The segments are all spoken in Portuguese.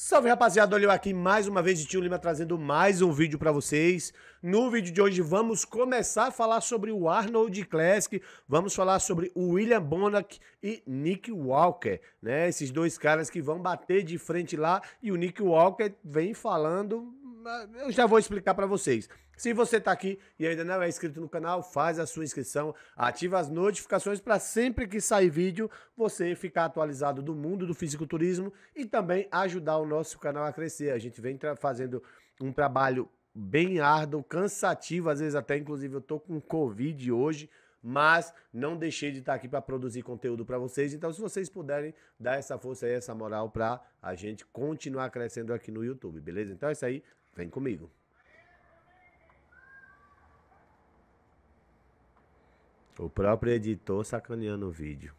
Salve rapaziada, olha eu aqui mais uma vez de Tio Lima trazendo mais um vídeo para vocês. No vídeo de hoje vamos começar a falar sobre o Arnold Classic, vamos falar sobre o William Bonac e Nick Walker, né? Esses dois caras que vão bater de frente lá e o Nick Walker vem falando eu já vou explicar para vocês. Se você está aqui e ainda não é inscrito no canal, faz a sua inscrição, ativa as notificações para sempre que sair vídeo você ficar atualizado do mundo do fisiculturismo e também ajudar o nosso canal a crescer. A gente vem fazendo um trabalho bem árduo, cansativo, às vezes até inclusive eu tô com covid hoje, mas não deixei de estar tá aqui para produzir conteúdo para vocês. Então, se vocês puderem dar essa força e essa moral para a gente continuar crescendo aqui no YouTube, beleza? Então é isso aí. Vem comigo. O próprio editor sacaneando o vídeo.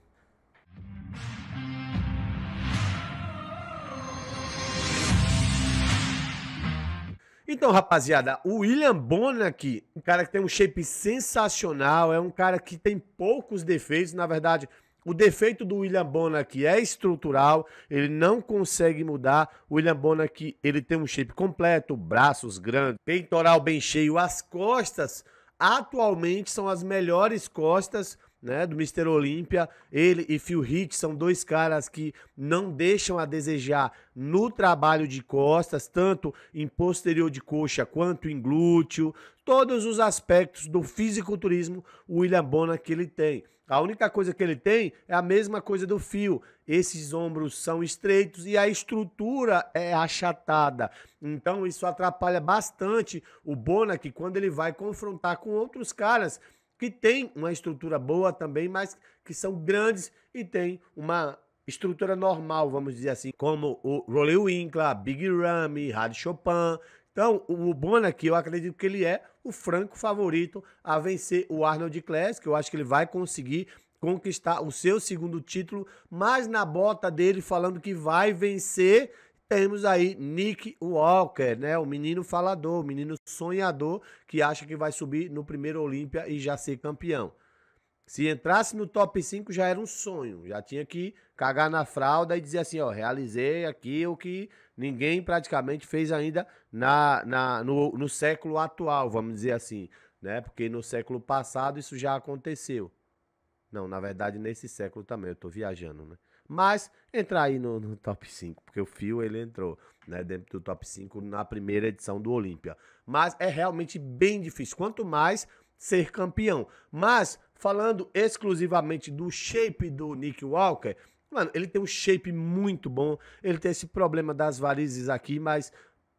Então, rapaziada, o William Bonner aqui, um cara que tem um shape sensacional, é um cara que tem poucos defeitos, na verdade, o defeito do William Bonac é estrutural, ele não consegue mudar. O William Bonac, ele tem um shape completo, braços grandes, peitoral bem cheio, as costas atualmente são as melhores costas né, do Mr. Olímpia. Ele e Phil Heath são dois caras que não deixam a desejar no trabalho de costas, tanto em posterior de coxa quanto em glúteo. Todos os aspectos do fisiculturismo, o William Bona que ele tem. A única coisa que ele tem é a mesma coisa do fio. Esses ombros são estreitos e a estrutura é achatada. Então isso atrapalha bastante o Bona que quando ele vai confrontar com outros caras que tem uma estrutura boa também, mas que são grandes e tem uma estrutura normal, vamos dizer assim, como o Rolly Winkler, Big Ramy, Rádio Chopin. Então, o aqui eu acredito que ele é o franco favorito a vencer o Arnold Classic. Eu acho que ele vai conseguir conquistar o seu segundo título, mas na bota dele falando que vai vencer temos aí Nick Walker, né? O menino falador, o menino sonhador que acha que vai subir no primeiro Olímpia e já ser campeão. Se entrasse no top 5 já era um sonho, já tinha que cagar na fralda e dizer assim, ó, realizei aqui o que ninguém praticamente fez ainda na, na no, no século atual, vamos dizer assim, né? Porque no século passado isso já aconteceu. Não, na verdade nesse século também, eu tô viajando, né? mas entrar aí no, no top 5, porque o Fio ele entrou né, dentro do top 5 na primeira edição do Olímpia. Mas é realmente bem difícil, quanto mais ser campeão. Mas falando exclusivamente do shape do Nick Walker, mano, ele tem um shape muito bom, ele tem esse problema das varizes aqui, mas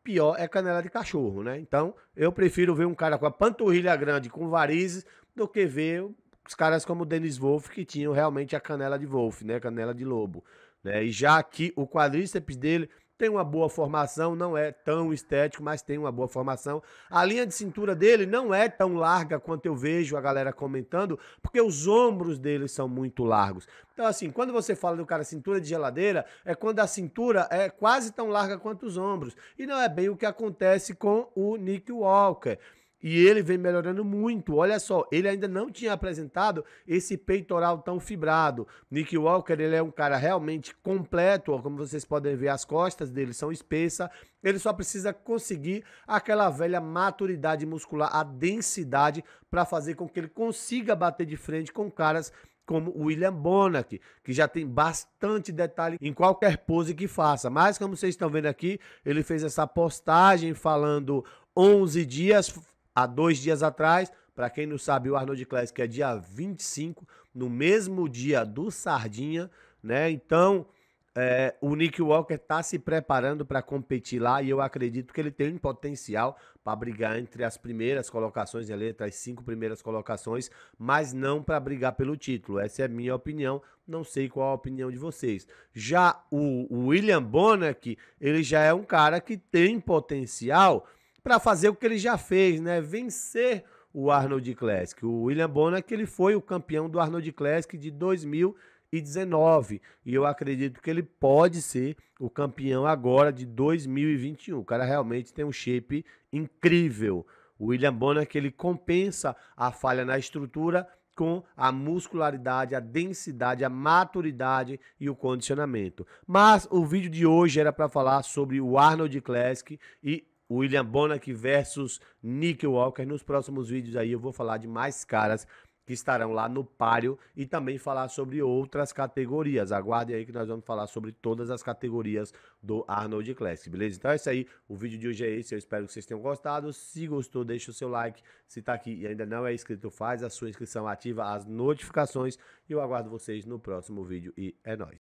pior é canela de cachorro, né? Então, eu prefiro ver um cara com a panturrilha grande, com varizes, do que ver os caras como o Dennis Wolff, que tinham realmente a canela de Wolfe, né? Canela de lobo. Né? E já que o quadríceps dele tem uma boa formação, não é tão estético, mas tem uma boa formação. A linha de cintura dele não é tão larga quanto eu vejo a galera comentando, porque os ombros dele são muito largos. Então, assim, quando você fala do cara cintura de geladeira, é quando a cintura é quase tão larga quanto os ombros. E não é bem o que acontece com o Nick Walker. E ele vem melhorando muito. Olha só, ele ainda não tinha apresentado esse peitoral tão fibrado. Nick Walker, ele é um cara realmente completo, como vocês podem ver, as costas dele são espessas. Ele só precisa conseguir aquela velha maturidade muscular, a densidade, para fazer com que ele consiga bater de frente com caras como William Bonac, que já tem bastante detalhe em qualquer pose que faça. Mas, como vocês estão vendo aqui, ele fez essa postagem falando 11 dias, há dois dias atrás. Para quem não sabe, o Arnold Classic é dia 25, no mesmo dia do Sardinha, né? Então, é, o Nick Walker está se preparando para competir lá e eu acredito que ele tem um potencial para brigar entre as primeiras colocações ali, entre as cinco primeiras colocações, mas não para brigar pelo título. Essa é a minha opinião, não sei qual a opinião de vocês. Já o William Bonac, ele já é um cara que tem potencial para fazer o que ele já fez, né? Vencer o Arnold Classic. O William que ele foi o campeão do Arnold Classic de 2019 e eu acredito que ele pode ser o campeão agora de 2021. O cara realmente tem um shape incrível. O William Bonac ele compensa a falha na estrutura com a muscularidade, a densidade, a maturidade e o condicionamento. Mas o vídeo de hoje era para falar sobre o Arnold Classic e William Bonac versus Nick Walker. Nos próximos vídeos aí eu vou falar de mais caras que estarão lá no páreo e também falar sobre outras categorias. Aguarde aí que nós vamos falar sobre todas as categorias do Arnold Classic, beleza? Então é isso aí, o vídeo de hoje é esse, eu espero que vocês tenham gostado. Se gostou, deixa o seu like. Se tá aqui e ainda não é inscrito, faz a sua inscrição, ativa as notificações e eu aguardo vocês no próximo vídeo e é nóis.